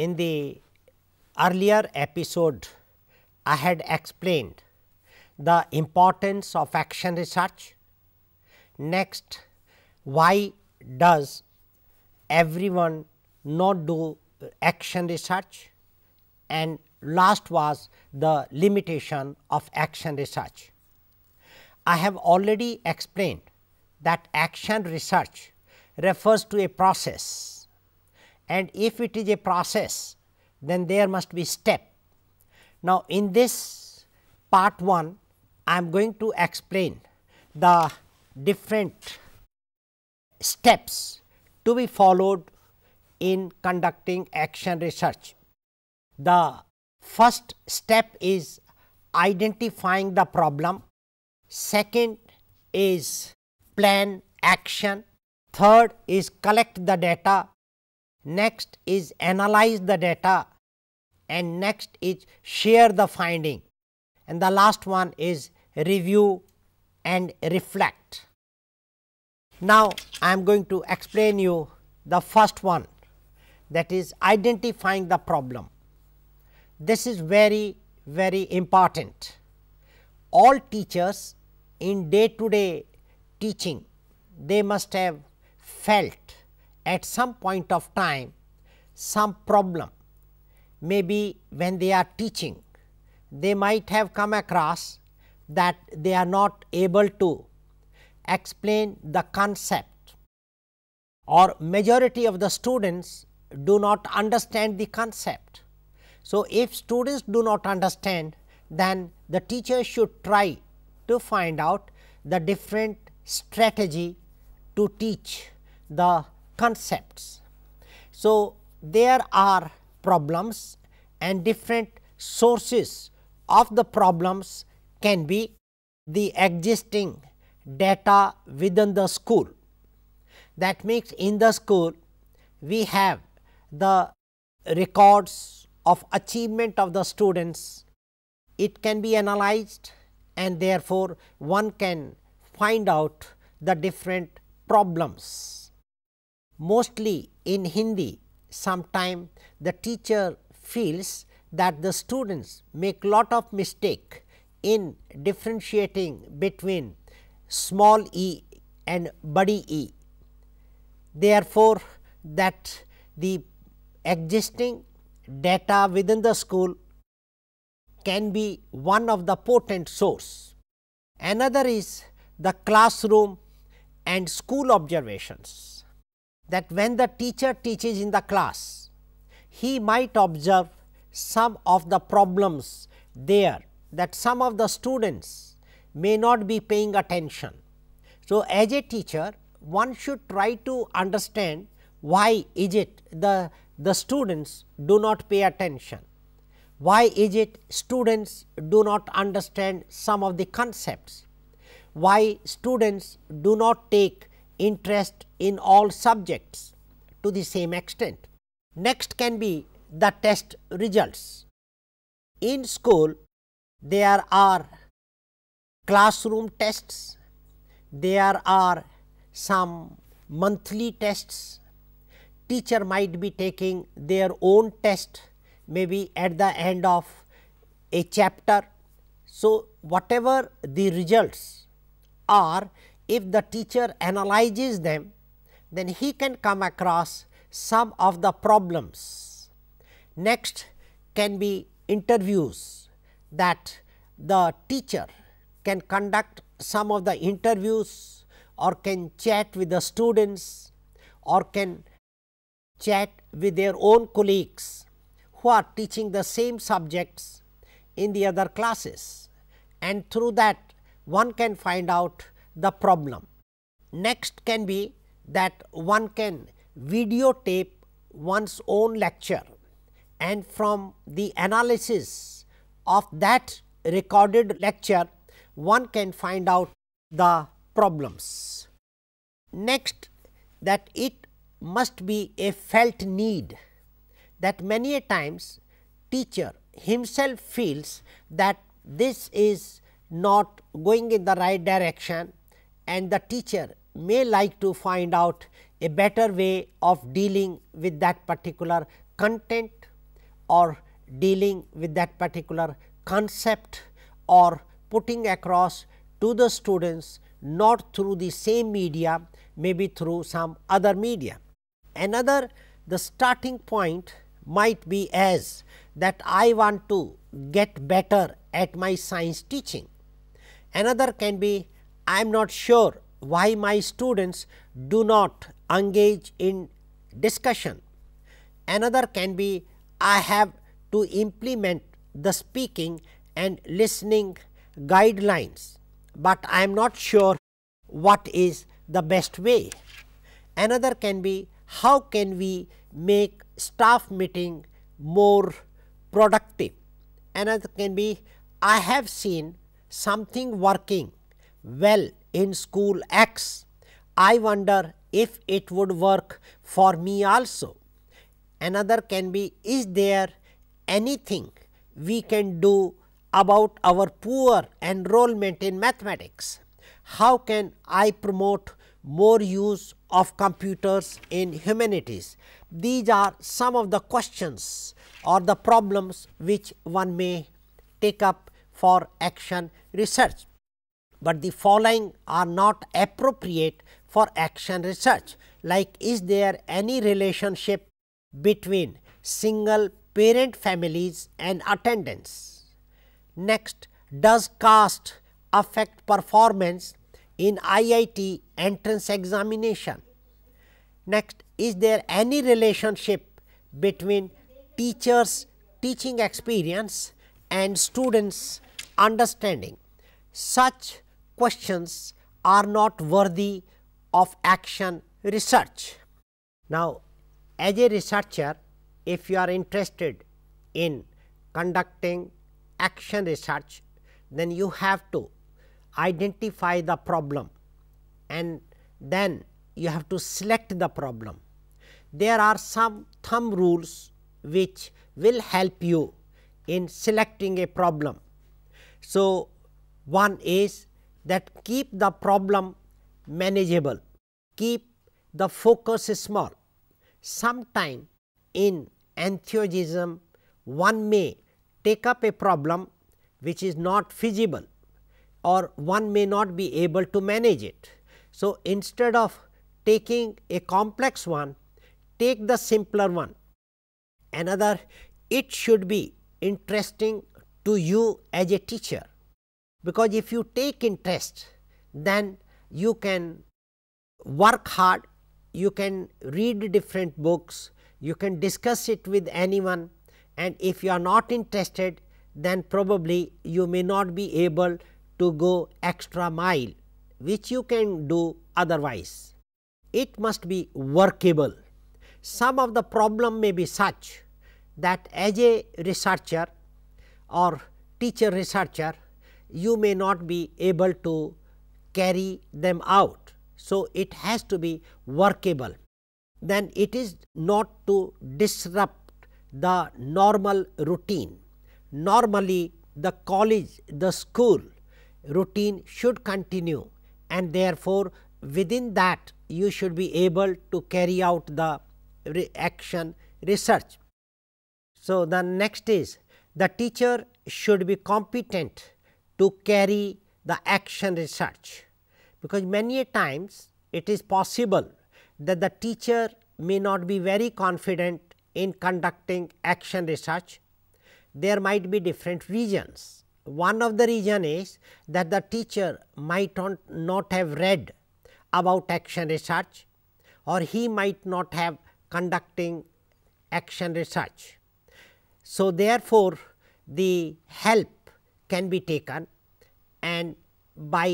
in the earlier episode, I had explained the importance of action research. Next, why does everyone not do action research and last was the limitation of action research. I have already explained that action research refers to a process and if it is a process then there must be step. Now, in this part 1 I am going to explain the different steps to be followed in conducting action research. The first step is identifying the problem, second is plan action, third is collect the data next is analyze the data and next is share the finding and the last one is review and reflect. Now, I am going to explain you the first one that is identifying the problem. This is very very important. All teachers in day to day teaching they must have felt at some point of time some problem maybe when they are teaching they might have come across that they are not able to explain the concept or majority of the students do not understand the concept. So, if students do not understand then the teacher should try to find out the different strategy to teach the concepts. So, there are problems and different sources of the problems can be the existing data within the school. That means, in the school we have the records of achievement of the students, it can be analyzed and therefore, one can find out the different problems mostly in Hindi. Sometimes the teacher feels that the students make lot of mistake in differentiating between small e and body e. Therefore, that the existing data within the school can be one of the potent source. Another is the classroom and school observations that when the teacher teaches in the class, he might observe some of the problems there that some of the students may not be paying attention. So, as a teacher one should try to understand why is it the, the students do not pay attention, why is it students do not understand some of the concepts, why students do not take interest in all subjects to the same extent. Next can be the test results. In school, there are classroom tests, there are some monthly tests, teacher might be taking their own test maybe at the end of a chapter. So, whatever the results are if the teacher analyzes them, then he can come across some of the problems. Next can be interviews that the teacher can conduct some of the interviews or can chat with the students or can chat with their own colleagues who are teaching the same subjects in the other classes. And through that one can find out the problem. Next can be that one can videotape one's own lecture and from the analysis of that recorded lecture, one can find out the problems. Next that it must be a felt need that many a times teacher himself feels that this is not going in the right direction and the teacher may like to find out a better way of dealing with that particular content or dealing with that particular concept or putting across to the students not through the same media, maybe through some other media. Another the starting point might be as that I want to get better at my science teaching. Another can be I am not sure why my students do not engage in discussion. Another can be I have to implement the speaking and listening guidelines, but I am not sure what is the best way. Another can be how can we make staff meeting more productive. Another can be I have seen something working well in school X. I wonder if it would work for me also. Another can be is there anything we can do about our poor enrollment in mathematics? How can I promote more use of computers in humanities? These are some of the questions or the problems which one may take up for action research but the following are not appropriate for action research like is there any relationship between single parent families and attendance. Next, does caste affect performance in IIT entrance examination? Next, is there any relationship between teachers teaching experience and students understanding? Such questions are not worthy of action research. Now, as a researcher, if you are interested in conducting action research, then you have to identify the problem and then you have to select the problem. There are some thumb rules which will help you in selecting a problem. So, one is that keep the problem manageable, keep the focus small. Sometime in enthusiasm, one may take up a problem which is not feasible or one may not be able to manage it. So, instead of taking a complex one, take the simpler one. Another, it should be interesting to you as a teacher because if you take interest then you can work hard, you can read different books, you can discuss it with anyone and if you are not interested then probably you may not be able to go extra mile which you can do otherwise. It must be workable. Some of the problem may be such that as a researcher or teacher researcher you may not be able to carry them out. So, it has to be workable. Then it is not to disrupt the normal routine. Normally, the college, the school routine should continue and therefore, within that you should be able to carry out the reaction action research. So, the next is the teacher should be competent to carry the action research, because many times it is possible that the teacher may not be very confident in conducting action research. There might be different reasons. One of the reason is that the teacher might not have read about action research or he might not have conducting action research. So, therefore, the help can be taken and by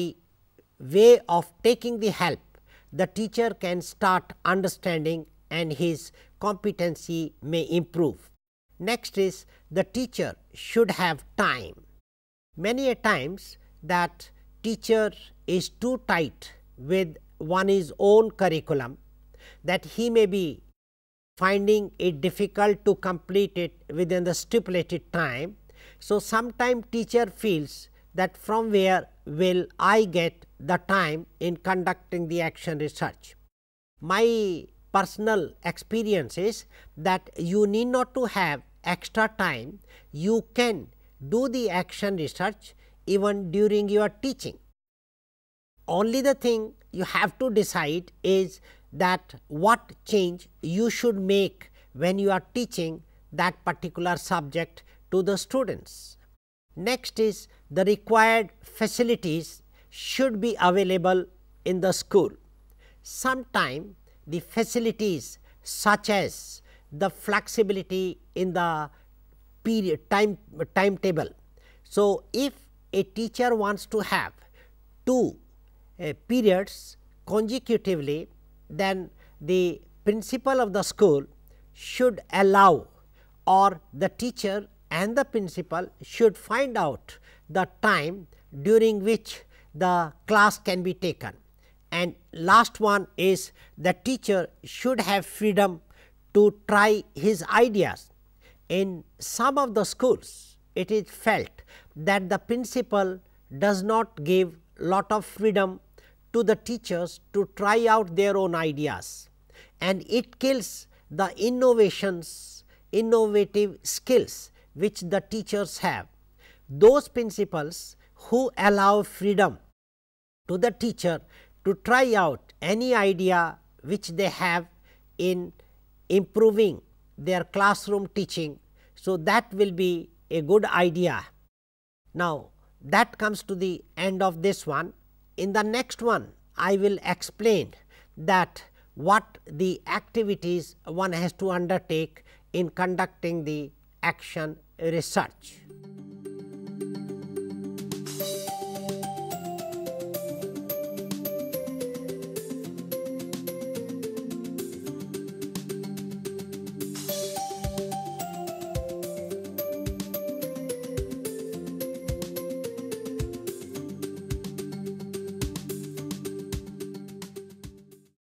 way of taking the help the teacher can start understanding and his competency may improve. Next is the teacher should have time. Many a times that teacher is too tight with one his own curriculum that he may be finding it difficult to complete it within the stipulated time so, sometime teacher feels that from where will I get the time in conducting the action research. My personal experience is that you need not to have extra time, you can do the action research even during your teaching. Only the thing you have to decide is that what change you should make when you are teaching that particular subject to the students. Next is the required facilities should be available in the school. Sometime the facilities such as the flexibility in the period time timetable. So, if a teacher wants to have two uh, periods consecutively, then the principal of the school should allow or the teacher and the principal should find out the time during which the class can be taken. And last one is the teacher should have freedom to try his ideas. In some of the schools, it is felt that the principal does not give lot of freedom to the teachers to try out their own ideas and it kills the innovations, innovative skills which the teachers have. Those principals who allow freedom to the teacher to try out any idea which they have in improving their classroom teaching. So, that will be a good idea. Now, that comes to the end of this one. In the next one, I will explain that what the activities one has to undertake in conducting the action research.